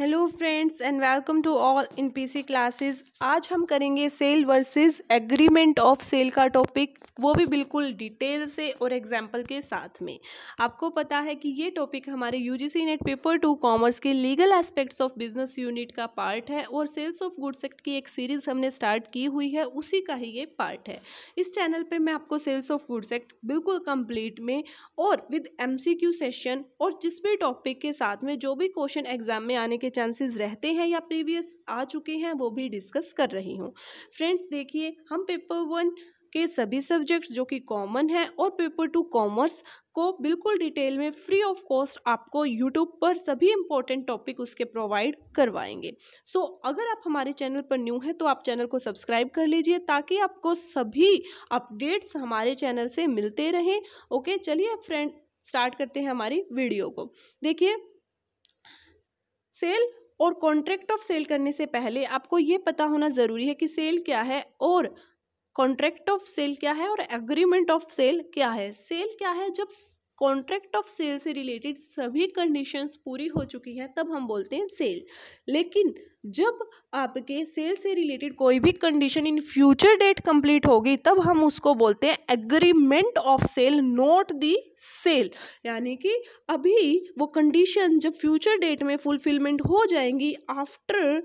Hello friends and welcome to all in PC classes आज हम करेंगे sale versus agreement of sale का topic वो भी बिल्कुल डिटेल से और एग्जांपल के साथ में आपको पता है कि ये टॉपिक हमारे UGC NET paper two commerce के legal aspects of business unit का पार्ट है और सेल्स ऑफ गुड्स एक्ट की एक सीरीज़ हमने स्टार्ट की हुई है उसी का ही ये पार्ट है इस चैनल पर मैं आपको सेल्स ऑफ गुड्स एक्ट बिल्कुल कम्प्लीट में और विद एम सेशन और जिस भी टॉपिक के साथ में जो भी क्वेश्चन एग्जाम में आने के के चांसेस रहते हैं या प्रीवियस आ चुके हैं वो भी डिस्कस कर रही हूँ फ्रेंड्स देखिए हम पेपर वन के सभी सब्जेक्ट्स जो कि कॉमन है और पेपर टू कॉमर्स को बिल्कुल डिटेल में फ्री ऑफ कॉस्ट आपको यूट्यूब पर सभी इंपॉर्टेंट टॉपिक उसके प्रोवाइड करवाएंगे सो so, अगर आप हमारे चैनल पर न्यू हैं तो आप चैनल को सब्सक्राइब कर लीजिए ताकि आपको सभी अपडेट्स हमारे चैनल से मिलते रहें ओके चलिए फ्रेंड स्टार्ट करते हैं हमारी वीडियो को देखिए सेल और कॉन्ट्रैक्ट ऑफ सेल करने से पहले आपको ये पता होना ज़रूरी है कि सेल क्या है और कॉन्ट्रैक्ट ऑफ सेल क्या है और एग्रीमेंट ऑफ सेल क्या है सेल क्या है जब कॉन्ट्रैक्ट ऑफ सेल से रिलेटेड सभी कंडीशंस पूरी हो चुकी है तब हम बोलते हैं सेल लेकिन जब आपके सेल से रिलेटेड कोई भी condition in future date complete होगी तब हम उसको बोलते हैं agreement of sale not the sale यानी कि अभी वो कंडीशन जब फ्यूचर डेट में फुलफिलमेंट हो जाएंगी after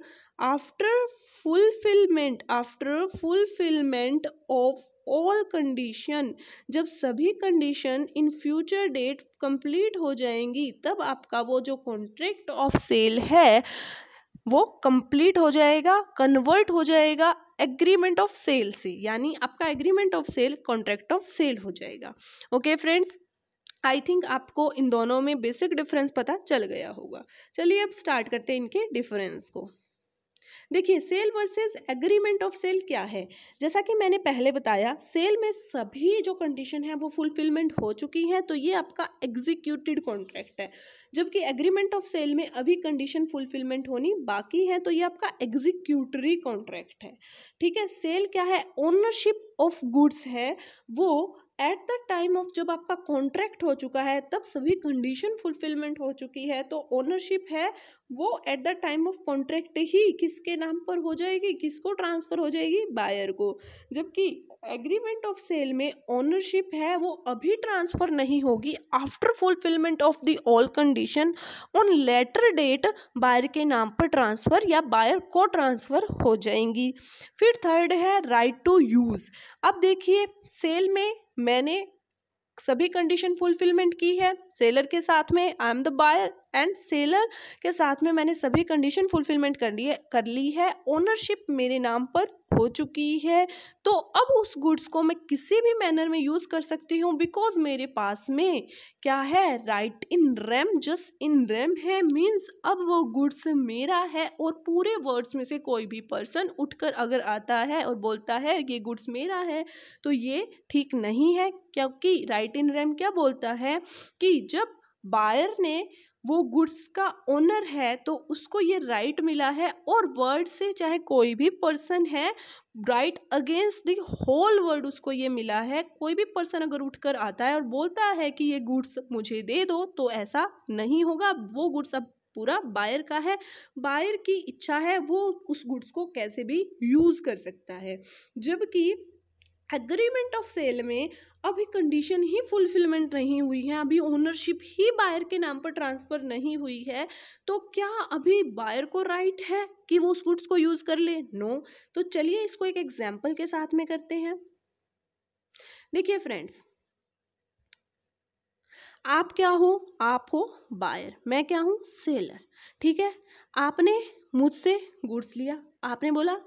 after fulfilment after fulfilment of all condition जब सभी condition in future date complete हो जाएंगी तब आपका वो जो कॉन्ट्रैक्ट ऑफ सेल है वो कंप्लीट हो जाएगा कन्वर्ट हो जाएगा एग्रीमेंट ऑफ सेल से यानी आपका agreement of sale contract of sale हो जाएगा ओके फ्रेंड्स आई थिंक आपको इन दोनों में बेसिक डिफरेंस पता चल गया होगा चलिए अब स्टार्ट करते हैं इनके डिफरेंस को देखिए sale versus agreement of sale क्या है जैसा कि मैंने पहले बताया सेल में सभी जो कंडीशन है वो फुलफिलमेंट हो चुकी है तो ये आपका एग्जीक्यूटिड कॉन्ट्रैक्ट है जबकि एग्रीमेंट ऑफ सेल में अभी कंडीशन फुलफिलमेंट होनी बाकी है तो ये आपका एग्जीक्यूटरी कॉन्ट्रैक्ट है ठीक है सेल क्या है ओनरशिप ऑफ गुड्स है वो एट द टाइम ऑफ जब आपका कॉन्ट्रैक्ट हो चुका है तब सभी कंडीशन फुलफिलमेंट हो चुकी है तो ओनरशिप है वो at the time of contract ही किसके नाम पर हो जाएगी किसको ट्रांसफ़र हो जाएगी बायर को जबकि एग्रीमेंट ऑफ सेल में ओनरशिप है वो अभी ट्रांसफ़र नहीं होगी after fulfilment of the all condition on later date buyer के नाम पर ट्रांसफ़र या बायर को ट्रांसफ़र हो जाएंगी फिर थर्ड है राइट टू यूज़ अब देखिए सेल में मैंने सभी कंडीशन फुलफिलमेंट की है सेलर के साथ में I am the buyer and seller के साथ में मैंने सभी कंडीशन फुलफिलमेंट कर ली है कर ली है ओनरशिप मेरे नाम पर हो चुकी है तो अब उस गुड्स को मैं किसी भी मैनर में यूज़ कर सकती हूँ बिकॉज मेरे पास में क्या है right in rem jus in rem है मीन्स अब वो गुड्स मेरा है और पूरे वर्ड्स में से कोई भी पर्सन उठकर अगर आता है और बोलता है ये गुड्स मेरा है तो ये ठीक नहीं है क्योंकि राइट इन रैम क्या बोलता है कि जब बायर ने वो गुड्स का ओनर है तो उसको ये राइट मिला है और वर्ड से चाहे कोई भी पर्सन है right against the whole world उसको ये मिला है कोई भी पर्सन अगर उठकर आता है और बोलता है कि ये गुड्स मुझे दे दो तो ऐसा नहीं होगा वो गुड्स अब पूरा बायर का है बायर की इच्छा है वो उस गुड्स को कैसे भी यूज़ कर सकता है जबकि एग्रीमेंट ऑफ सेल में अभी कंडीशन ही फुलफिलमेंट नहीं हुई है अभी ओनरशिप ही बायर के नाम पर ट्रांसफ़र नहीं हुई है तो क्या अभी बायर को राइट right है कि वो उस गुड्स को यूज़ कर ले नो no. तो चलिए इसको एक एग्जाम्पल के साथ में करते हैं देखिए फ्रेंड्स आप क्या हो आप हो बायर मैं क्या हूँ सेलर ठीक है आपने मुझसे गुड्स लिया आपने बोला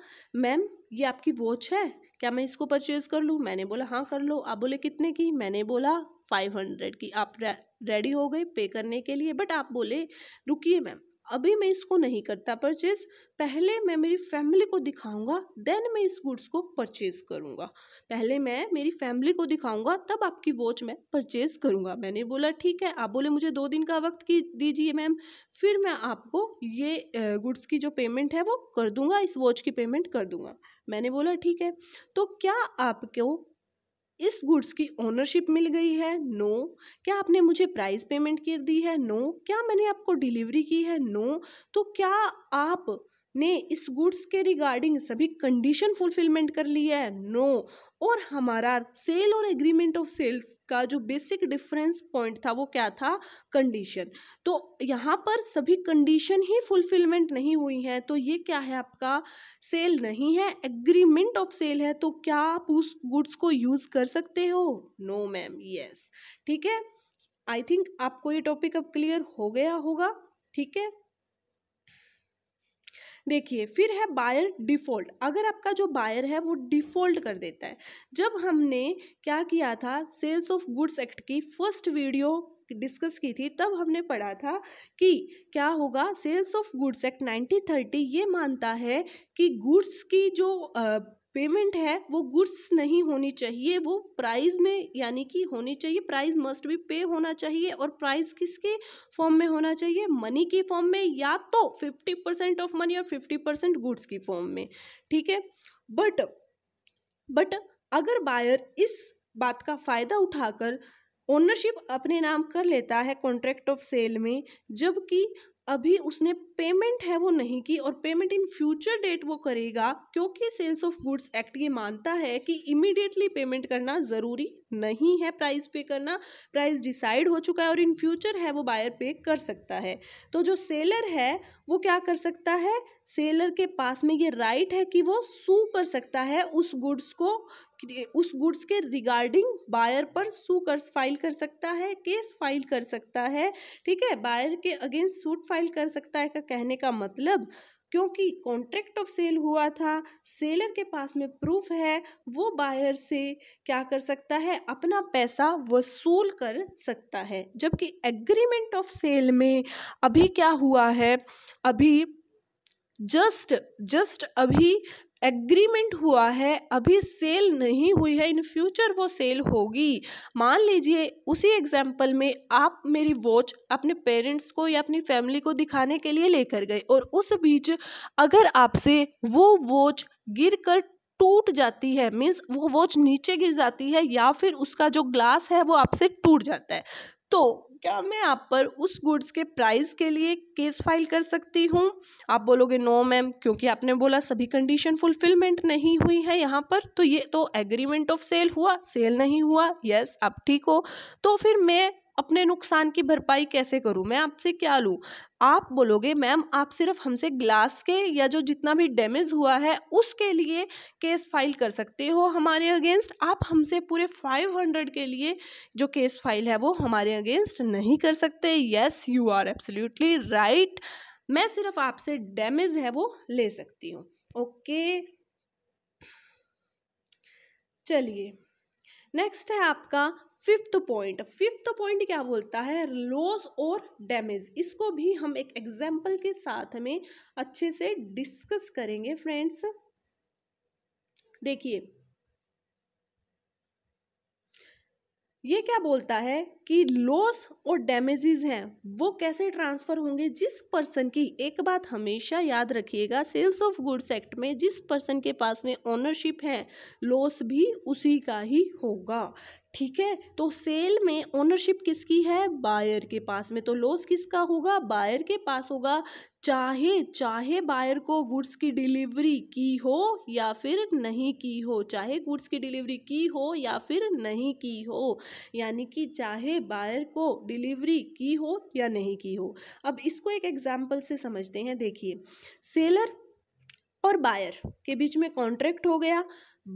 मैम ये आपकी वॉच है क्या मैं इसको परचेज़ कर लूँ मैंने बोला हाँ कर लो आप बोले कितने की मैंने बोला फाइव हंड्रेड की आप रेडी हो गए पे करने के लिए बट आप बोले रुकिए मैम अभी मैं इसको नहीं करता परचेज पहले मैं मेरी फैमिली को दिखाऊंगा देन मैं इस गुड्स को परचेज करूंगा पहले मैं मेरी फैमिली को दिखाऊंगा तब आपकी वॉच मैं परचेज करूंगा मैंने बोला ठीक है आप बोले मुझे दो दिन का वक्त की दीजिए मैम फिर मैं आपको ये गुड्स की जो पेमेंट है वो कर दूंगा इस वॉच की पेमेंट कर दूंगा मैंने बोला ठीक है तो क्या आपको इस गुड्स की ओनरशिप मिल गई है नो क्या आपने मुझे प्राइस पेमेंट कर दी है नो क्या मैंने आपको डिलीवरी की है नो तो क्या आप ने इस गुड्स के रिगार्डिंग सभी कंडीशन फुलफिलमेंट कर ली है नो और हमारा सेल और एग्रीमेंट ऑफ सेल्स का जो बेसिक डिफरेंस पॉइंट था वो क्या था कंडीशन तो यहाँ पर सभी कंडीशन ही फुलफिलमेंट नहीं हुई है तो ये क्या है आपका सेल नहीं है एग्रीमेंट ऑफ सेल है तो क्या आप उस गुड्स को यूज़ कर सकते हो नो मैम यस ठीक है आई थिंक आपको ये टॉपिक अब क्लियर हो गया होगा ठीक है देखिए फिर है बायर डिफ़ॉल्ट अगर आपका जो बायर है वो डिफ़ॉल्ट कर देता है जब हमने क्या किया था सेल्स ऑफ गुड्स एक्ट की फर्स्ट वीडियो डिस्कस की थी तब हमने पढ़ा था कि क्या होगा सेल्स ऑफ गुड्स एक्ट 1930 ये मानता है कि गुड्स की जो आ, पेमेंट है वो गुड्स नहीं होनी चाहिए वो प्राइस में यानी कि होनी चाहिए प्राइस मस्ट भी पे होना चाहिए और प्राइस किसके फॉर्म में होना चाहिए मनी के फॉर्म में या तो फिफ्टी परसेंट ऑफ मनी और फिफ्टी परसेंट गुड्स की फॉर्म में ठीक है बट बट अगर बायर इस बात का फ़ायदा उठाकर ओनरशिप अपने नाम कर लेता है कॉन्ट्रैक्ट ऑफ सेल में जबकि अभी उसने पेमेंट है वो नहीं की और पेमेंट इन फ्यूचर डेट वो करेगा क्योंकि सेल्स ऑफ गुड्स एक्ट ये मानता है कि इमीडिएटली पेमेंट करना ज़रूरी नहीं है प्राइस पे करना प्राइस डिसाइड हो चुका है और इन फ्यूचर है वो बायर पे कर सकता है तो जो सेलर है वो क्या कर सकता है सेलर के पास में ये राइट है कि वो सू कर सकता है उस गुड्स को उस गुड्स के रिगार्डिंग बायर पर सू कर फाइल कर सकता है केस फाइल कर सकता है ठीक है बायर के अगेंस्ट सूट फाइल कर सकता है का कहने का मतलब क्योंकि कॉन्ट्रैक्ट ऑफ सेल हुआ था सेलर के पास में प्रूफ है वो बायर से क्या कर सकता है अपना पैसा वसूल कर सकता है जबकि एग्रीमेंट ऑफ सेल में अभी क्या हुआ है अभी जस्ट जस्ट अभी एग्रीमेंट हुआ है अभी सेल नहीं हुई है इन फ्यूचर वो सेल होगी मान लीजिए उसी एग्जाम्पल में आप मेरी वॉच अपने पेरेंट्स को या अपनी फैमिली को दिखाने के लिए लेकर गए और उस बीच अगर आपसे वो वॉच गिर कर टूट जाती है मीन्स वो वॉच नीचे गिर जाती है या फिर उसका जो ग्लास है वो आपसे टूट जाता है तो क्या मैं आप पर उस गुड्स के प्राइस के लिए केस फाइल कर सकती हूँ आप बोलोगे नो मैम क्योंकि आपने बोला सभी कंडीशन फुलफिलमेंट नहीं हुई है यहाँ पर तो ये तो एग्रीमेंट ऑफ सेल हुआ सेल नहीं हुआ यस आप ठीक हो तो फिर मैं अपने नुकसान की भरपाई कैसे करूँ मैं आपसे क्या लूँ आप बोलोगे मैम आप सिर्फ हमसे ग्लास के या जो जितना भी डैमेज हुआ है उसके लिए केस फाइल कर सकते हो हमारे अगेंस्ट आप हमसे पूरे फाइव हंड्रेड के लिए जो केस फाइल है वो हमारे अगेंस्ट नहीं कर सकते yes you are absolutely right मैं सिर्फ आपसे डैमेज है वो ले सकती हूँ ओके चलिए नेक्स्ट है आपका फिफ्थ पॉइंट फिफ्थ पॉइंट क्या बोलता है लॉस और डैमेज इसको भी हम एक एग्जाम्पल के साथ में अच्छे से डिस्कस करेंगे फ्रेंड्स देखिए ये क्या बोलता है कि लॉस और डैमेजेस हैं वो कैसे ट्रांसफ़र होंगे जिस पर्सन की एक बात हमेशा याद रखिएगा सेल्स ऑफ गुड्स एक्ट में जिस पर्सन के पास में ओनरशिप है लॉस भी उसी का ही होगा ठीक है तो सेल में ओनरशिप किसकी है बायर के पास में तो लॉस किसका होगा बायर के पास होगा चाहे चाहे बायर को गुड्स की डिलीवरी की हो या फिर नहीं की हो चाहे गुड्स की डिलीवरी की हो या फिर नहीं की हो यानी कि चाहे बायर को डिलीवरी की हो या नहीं की हो अब इसको एक एग्जाम्पल से समझते हैं देखिए सेलर और बायर के बीच में कॉन्ट्रैक्ट हो गया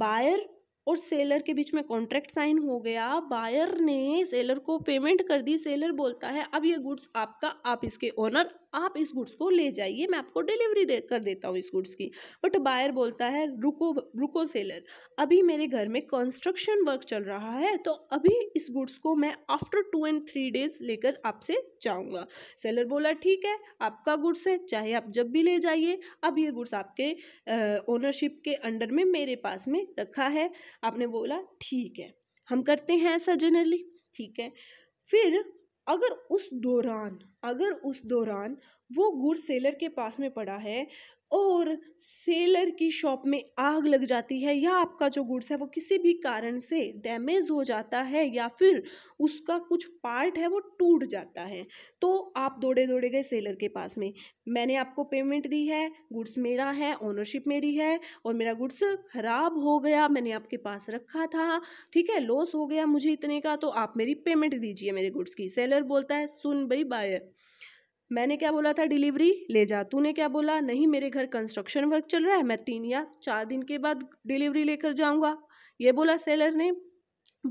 बायर और सेलर के बीच में कॉन्ट्रैक्ट साइन हो गया बायर ने सेलर को पेमेंट कर दी सेलर बोलता है अब ये गुड्स आपका आप इसके ओनर आप इस गुड्स को ले जाइए मैं आपको डिलीवरी दे कर देता हूँ इस गुड्स की बट बायर बोलता है रुको रुको सेलर अभी मेरे घर में कंस्ट्रक्शन वर्क चल रहा है तो अभी इस गुड्स को मैं after two and three days लेकर आपसे जाऊँगा सेलर बोला ठीक है आपका गुड्स है चाहे आप जब भी ले जाइए अब ये गुड्स आपके ओनरशिप के अंडर में मेरे पास में रखा है आपने बोला ठीक है हम करते हैं ऐसा जनरली ठीक है फिर अगर उस दौरान अगर उस दौरान वो गुड़ सेलर के पास में पड़ा है और सेलर की शॉप में आग लग जाती है या आपका जो गुड्स है वो किसी भी कारण से डैमेज हो जाता है या फिर उसका कुछ पार्ट है वो टूट जाता है तो आप दौड़े दौड़े गए सेलर के पास में मैंने आपको पेमेंट दी है गुड्स मेरा है ओनरशिप मेरी है और मेरा गुड्स ख़राब हो गया मैंने आपके पास रखा था ठीक है लॉस हो गया मुझे इतने का तो आप मेरी पेमेंट दीजिए मेरे गुड्स की सेलर बोलता है सुन भाई बायर मैंने क्या बोला था डिलीवरी ले जा तूने क्या बोला नहीं मेरे घर कंस्ट्रक्शन वर्क चल रहा है मैं तीन या चार दिन के बाद डिलीवरी लेकर जाऊंगा ये बोला सेलर ने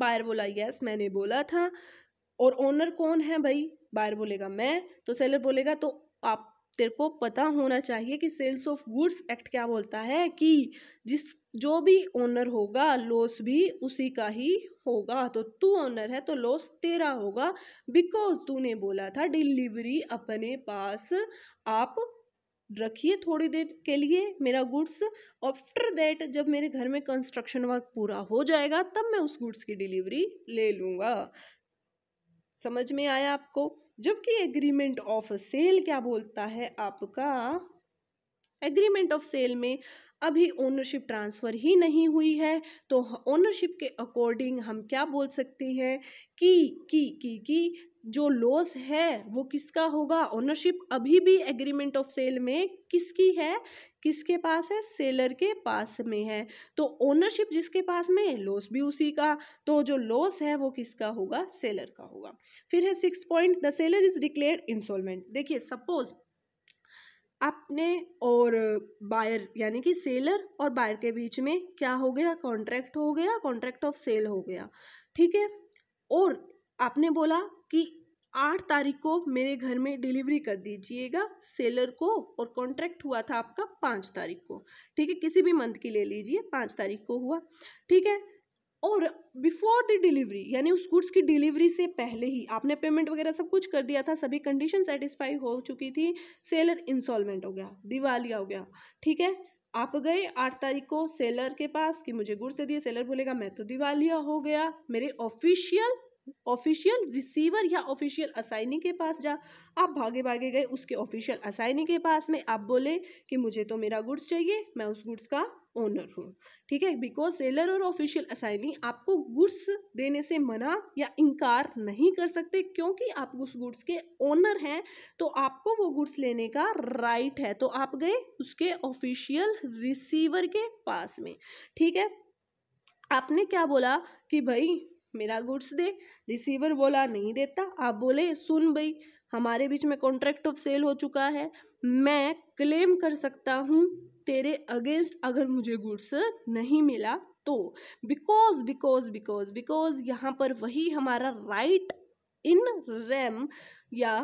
बायर बोला यस मैंने बोला था और ओनर कौन है भाई बायर बोलेगा मैं तो सेलर बोलेगा तो आप तेरे को पता होना चाहिए कि सेल्स ऑफ गुड्स एक्ट क्या बोलता है कि जिस जो भी ओनर होगा लॉस भी उसी का ही होगा तो तू ओनर है तो लॉस तेरा होगा बिकॉज तूने बोला था डिलीवरी अपने पास आप रखिए थोड़ी देर के लिए मेरा गुड्स आफ्टर दैट जब मेरे घर में कंस्ट्रक्शन वर्क पूरा हो जाएगा तब मैं उस गुड्स की डिलीवरी ले लूँगा समझ में आया आपको जबकि एग्रीमेंट ऑफ सेल क्या बोलता है आपका एग्रीमेंट ऑफ सेल में अभी ओनरशिप ट्रांसफ़र ही नहीं हुई है तो ओनरशिप के अकॉर्डिंग हम क्या बोल सकते हैं कि कि कि कि जो लॉस है वो किसका होगा ओनरशिप अभी भी एग्रीमेंट ऑफ सेल में किसकी है किसके पास है सेलर के पास में है तो ओनरशिप जिसके पास में लॉस भी उसी का तो जो लॉस है वो किसका होगा सेलर का होगा फिर है six point the seller is declare installment देखिए सपोज आपने और बायर यानी कि सेलर और बायर के बीच में क्या हो गया कॉन्ट्रैक्ट हो गया कॉन्ट्रैक्ट ऑफ सेल हो गया ठीक है और आपने बोला कि आठ तारीख को मेरे घर में डिलीवरी कर दीजिएगा सेलर को और कॉन्ट्रैक्ट हुआ था आपका पाँच तारीख को ठीक है किसी भी मंथ की ले लीजिए पाँच तारीख को हुआ ठीक है और बिफोर द डिलीवरी यानी उस गुड्स की डिलीवरी से पहले ही आपने पेमेंट वगैरह सब कुछ कर दिया था सभी कंडीशन सेटिस्फाई हो चुकी थी सेलर इंस्टॉलमेंट हो गया दिवालिया हो गया ठीक है आप गए आठ तारीख को सेलर के पास कि मुझे गुड्स दे दिए सेलर बोलेगा मैं तो दिवालिया हो गया मेरे ऑफिशियल ऑफिशियल रिसीवर या ऑफिशियल असाइनी के पास जा आप भागे भागे गए उसके ऑफिशियल असाइनी के पास में आप बोले कि मुझे तो मेरा गुड्स चाहिए मैं उस गुड्स का ओनर हूँ ठीक है बिकॉज सेलर और ऑफिशियल असाइनी आपको गुड्स देने से मना या इनकार नहीं कर सकते क्योंकि आप उस गुड्स के ओनर हैं तो आपको वो गुड्स लेने का राइट है तो आप गए उसके ऑफिशियल रिसीवर के पास में ठीक है आपने क्या बोला कि भाई मेरा गुड्स दे रिसीवर बोला नहीं देता आप बोले सुन भाई हमारे बीच में कॉन्ट्रैक्ट ऑफ सेल हो चुका है मैं क्लेम कर सकता हूँ तेरे अगेंस्ट अगर मुझे गुड्स नहीं मिला तो बिकॉज बिकॉज बिकॉज बिकॉज यहाँ पर वही हमारा राइट इन रैम या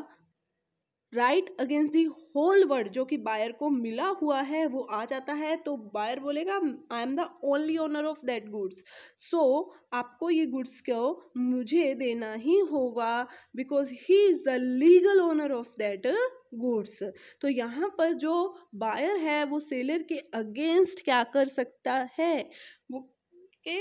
right against the whole world जो कि बायर को मिला हुआ है वो आ जाता है तो बायर बोलेगा I am the only owner of that goods so आपको ये गुड्स को मुझे देना ही होगा because he is the legal owner of that goods तो यहाँ पर जो बायर है वो सेलर के अगेंस्ट क्या कर सकता है वो के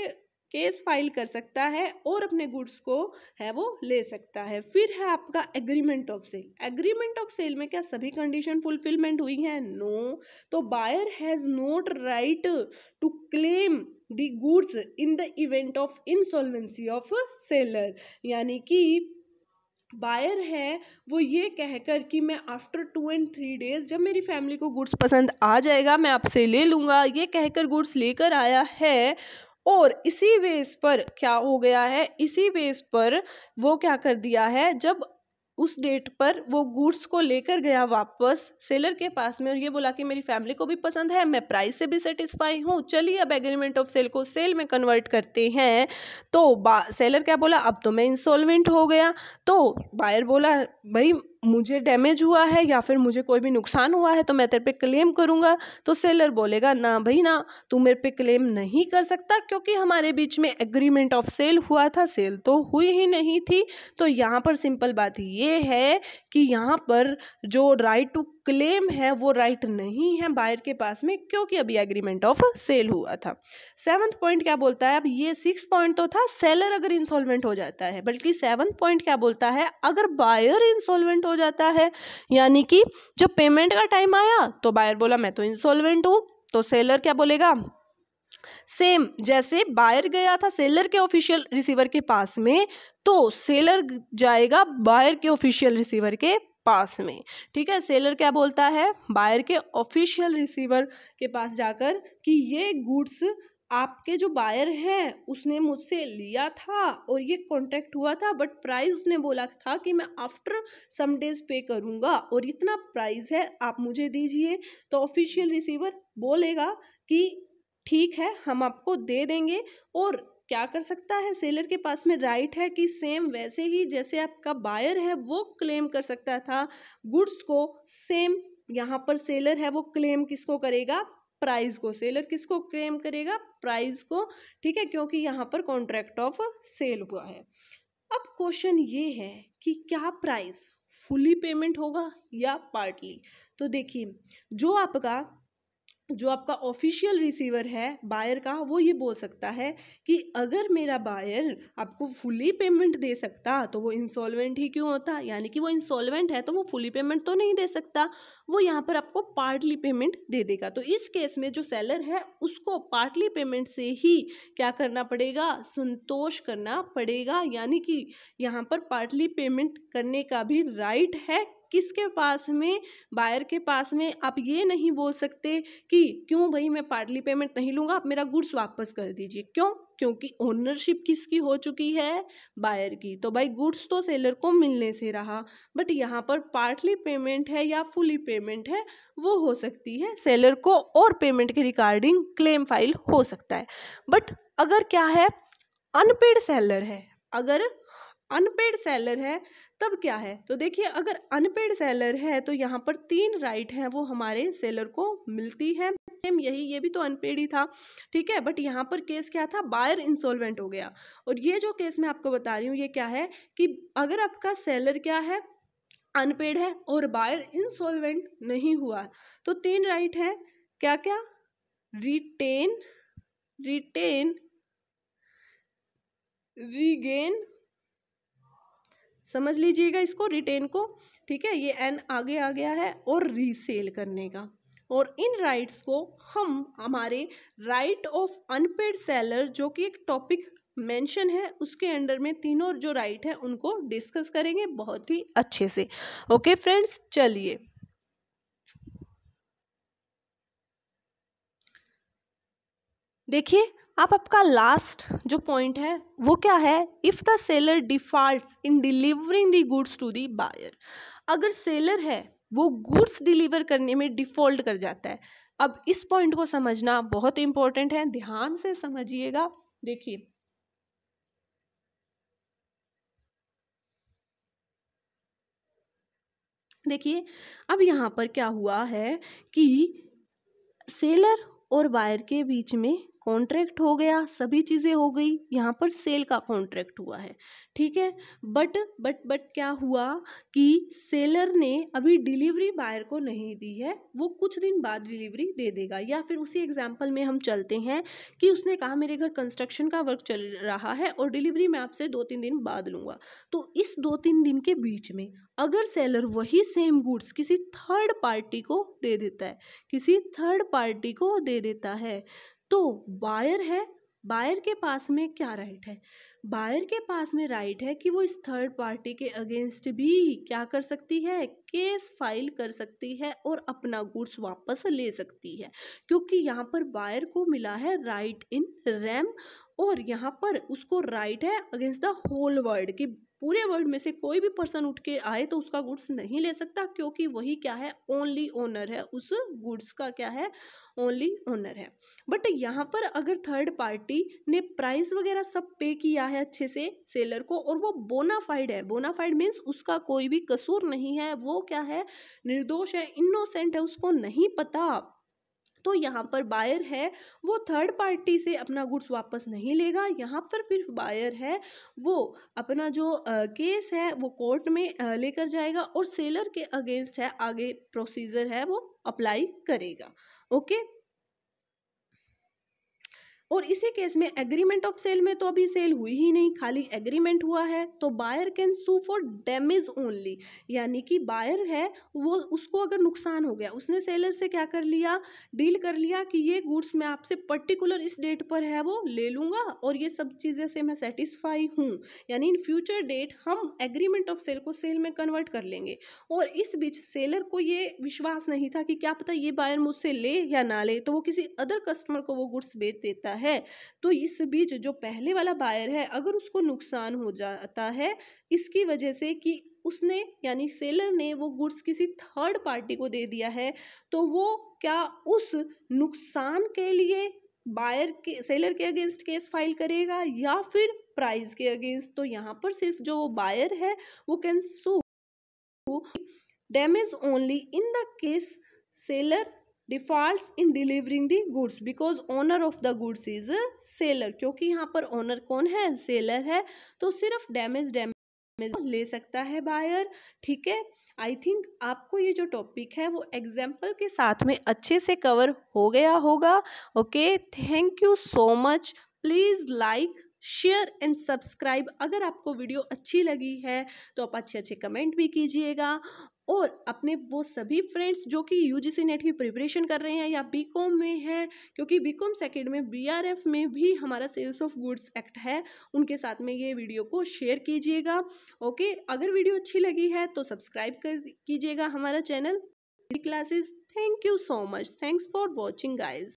केस फाइल कर सकता है और अपने गुड्स को है वो ले सकता है फिर है आपका agreement of sale agreement of sale में क्या सभी कंडीशन फुलफिलमेंट हुई है नो no. तो buyer has not right to claim the goods in the event of insolvency of seller यानी कि बायर है वो ये कहकर कि मैं after two and three days जब मेरी फैमिली को गुड्स पसंद आ जाएगा मैं आपसे ले लूँगा ये कहकर गुड्स लेकर आया है और इसी बेस पर क्या हो गया है इसी बेस पर वो क्या कर दिया है जब उस डेट पर वो गुड्स को लेकर गया वापस सेलर के पास में और ये बोला कि मेरी फैमिली को भी पसंद है मैं प्राइस से भी सेटिस्फाई हूँ चलिए अब एग्रीमेंट ऑफ सेल को सेल में कन्वर्ट करते हैं तो सेलर क्या बोला अब तो मैं इंसॉल्वेंट हो गया तो बायर बोला भाई मुझे डैमेज हुआ है या फिर मुझे कोई भी नुकसान हुआ है तो मैं तेरे पे क्लेम करूँगा तो सेलर बोलेगा ना भाई ना तू मेरे पे क्लेम नहीं कर सकता क्योंकि हमारे बीच में एग्रीमेंट ऑफ सेल हुआ था सेल तो हुई ही नहीं थी तो यहाँ पर सिंपल बात ये है कि यहाँ पर जो राइट टू क्लेम है वो राइट नहीं है बायर के पास में क्योंकि अभी एग्रीमेंट ऑफ सेल हुआ था सेवन्थ पॉइंट क्या बोलता है अब ये सिक्स पॉइंट तो था सेलर अगर इंसॉल्वेंट हो जाता है बल्कि सेवन्थ पॉइंट क्या बोलता है अगर बायर इंसॉल्वेंट हो जाता है यानी कि जब पेमेंट का टाइम आया तो बायर बोला मैं तो इंसॉल्वेंट हूँ तो सेलर क्या बोलेगा सेम जैसे बायर गया था सेलर के ऑफिशियल रिसीवर के पास में तो सेलर जाएगा बायर के ऑफिशियल रिसीवर के पास में ठीक है सेलर क्या बोलता है बायर के ऑफिशियल रिसीवर के पास जाकर कि ये गुड्स आपके जो बायर हैं उसने मुझसे लिया था और ये कॉन्टैक्ट हुआ था बट प्राइस उसने बोला था कि मैं आफ्टर सम डेज पे करूँगा और इतना प्राइस है आप मुझे दीजिए तो ऑफिशियल रिसीवर बोलेगा कि ठीक है हम आपको दे देंगे और क्या कर सकता है सेलर के पास में राइट है कि सेम वैसे ही जैसे आपका बायर है वो क्लेम कर सकता था गुड्स को सेम यहाँ पर सेलर है वो क्लेम किसको करेगा प्राइस को सेलर किसको क्लेम करेगा प्राइस को ठीक है क्योंकि यहाँ पर कॉन्ट्रैक्ट ऑफ सेल हुआ है अब क्वेश्चन ये है कि क्या प्राइस फुली पेमेंट होगा या पार्टली तो देखिए जो आपका जो आपका ऑफिशियल रिसीवर है बायर का वो ये बोल सकता है कि अगर मेरा बायर आपको फुली पेमेंट दे सकता तो वो इंसॉल्वेंट ही क्यों होता यानी कि वो इंसॉल्वेंट है तो वो फुली पेमेंट तो नहीं दे सकता वो यहाँ पर आपको पार्टली पेमेंट दे देगा तो इस केस में जो सेलर है उसको पार्टली पेमेंट से ही क्या करना पड़ेगा संतोष करना पड़ेगा यानी कि यहाँ पर पार्टली पेमेंट करने का भी राइट है किसके पास में बायर के पास में आप ये नहीं बोल सकते कि क्यों भाई मैं पार्टली पेमेंट नहीं लूँगा आप मेरा गुड्स वापस कर दीजिए क्यों क्योंकि ओनरशिप किसकी हो चुकी है बायर की तो भाई गुड्स तो सेलर को मिलने से रहा बट यहाँ पर पार्टली पेमेंट है या फुली पेमेंट है वो हो सकती है सेलर को और पेमेंट के रिगार्डिंग क्लेम फाइल हो सकता है बट अगर क्या है अनपेड सेलर है अगर अनपेड सेलर है तब क्या है तो देखिए अगर अनपेड सेलर है तो यहाँ पर तीन राइट हैं वो हमारे सेलर को मिलती है सेम यही ये भी तो अनपेड ही था ठीक है बट यहाँ पर केस क्या था बायर इंसॉल्वेंट हो गया और ये जो केस मैं आपको बता रही हूँ ये क्या है कि अगर आपका सेलर क्या है अनपेड है और बायर इंसॉल्वेंट नहीं हुआ तो तीन राइट है क्या क्या रिटेन रिटेन रिगेन समझ लीजिएगा इसको रिटेन को ठीक है ये एन आगे आ गया है और रीसेल करने का और इन राइट्स को हम हमारे राइट ऑफ अनपेड सेलर जो कि एक टॉपिक मेंशन है उसके अंडर में तीनों जो राइट है उनको डिस्कस करेंगे बहुत ही अच्छे से ओके फ्रेंड्स चलिए देखिए आप आपका लास्ट जो पॉइंट है वो क्या है if the seller default in delivering the goods to the buyer अगर सेलर है वो गुड्स डिलीवर करने में डिफ़ॉल्ट कर जाता है अब इस पॉइंट को समझना बहुत इंपॉर्टेंट है ध्यान से समझिएगा देखिए देखिए अब यहां पर क्या हुआ है कि सेलर और बायर के बीच में कॉन्ट्रैक्ट हो गया सभी चीज़ें हो गई यहाँ पर सेल का कॉन्ट्रैक्ट हुआ है ठीक है बट बट बट क्या हुआ कि सेलर ने अभी डिलीवरी बायर को नहीं दी है वो कुछ दिन बाद डिलीवरी दे देगा या फिर उसी एग्जाम्पल में हम चलते हैं कि उसने कहा मेरे घर कंस्ट्रक्शन का वर्क चल रहा है और डिलीवरी मैं आपसे दो तीन दिन बाद लूँगा तो इस दो तीन दिन के बीच में अगर सेलर वही सेम गुड्स किसी थर्ड पार्टी को दे देता है किसी थर्ड पार्टी को दे देता है तो बायर है बायर के पास में क्या राइट है बायर के पास में राइट है कि वो इस थर्ड पार्टी के अगेंस्ट भी क्या कर सकती है केस फाइल कर सकती है और अपना गुड्स वापस ले सकती है क्योंकि यहाँ पर बायर को मिला है राइट इन रैम और यहाँ पर उसको राइट है अगेंस्ट द होल वर्ल्ड कि पूरे वर्ल्ड में से कोई भी पर्सन उठ के आए तो उसका गुड्स नहीं ले सकता क्योंकि वही क्या है ओनली ओनर है उस गुड्स का क्या है ओनली ओनर है बट यहाँ पर अगर थर्ड पार्टी ने प्राइस वगैरह सब पे किया है अच्छे से सेलर को और वो बोनाफाइड है बोनाफाइड मीन्स उसका कोई भी कसूर नहीं है वो क्या है निर्दोष है इनोसेंट है उसको नहीं पता तो यहाँ पर बायर है वो थर्ड पार्टी से अपना गुड्स वापस नहीं लेगा यहाँ पर फिर बायर है वो अपना जो केस है वो कोर्ट में लेकर जाएगा और सेलर के अगेंस्ट है आगे प्रोसीजर है वो अप्लाई करेगा ओके और इसी केस में एग्रीमेंट ऑफ सेल में तो अभी सेल हुई ही नहीं खाली एग्रीमेंट हुआ है तो buyer can sue for damage only यानी कि बायर है वो उसको अगर नुकसान हो गया उसने सेलर से क्या कर लिया डील कर लिया कि ये गुड्स मैं आपसे पर्टिकुलर इस डेट पर है वो ले लूँगा और ये सब चीज़ें से मैं सेटिस्फाई हूँ यानी इन फ्यूचर डेट हम एग्रीमेंट ऑफ सेल को सेल में कन्वर्ट कर लेंगे और इस बीच सेलर को ये विश्वास नहीं था कि क्या पता ये बायर मुझसे ले या ना ले तो वो किसी अदर कस्टमर को वो गुड्स बेच देता जाता है तो इस बीच जो पहले वाला बायर है अगर उसको नुकसान हो जाता है इसकी वजह से कि उसने यानी सेलर ने वो गुड्स किसी थर्ड पार्टी को दे दिया है तो वो क्या उस नुकसान के लिए बायर के सेलर के अगेंस्ट केस फाइल करेगा या फिर प्राइस के अगेंस्ट तो यहाँ पर सिर्फ जो वो बायर है वो can sue damage only in the case seller default in delivering the goods because owner of the goods is seller क्योंकि यहाँ पर ओनर कौन है सेलर है तो सिर्फ डैमेज डैमेज ले सकता है बायर ठीक है आई थिंक आपको ये जो टॉपिक है वो एग्जाम्पल के साथ में अच्छे से कवर हो गया होगा okay thank you so much please like share and subscribe अगर आपको वीडियो अच्छी लगी है तो आप अच्छे अच्छे कमेंट भी कीजिएगा और अपने वो सभी फ्रेंड्स जो कि यू जी सी नेट की प्रिपरेशन कर रहे हैं या बी कॉम में है क्योंकि बी कॉम सेकेंड में बी आर एफ में भी हमारा सेल्स ऑफ गुड्स एक्ट है उनके साथ में ये वीडियो को शेयर कीजिएगा ओके अगर वीडियो अच्छी लगी है तो सब्सक्राइब कर कीजिएगा हमारा channel classes thank you so much thanks for watching guys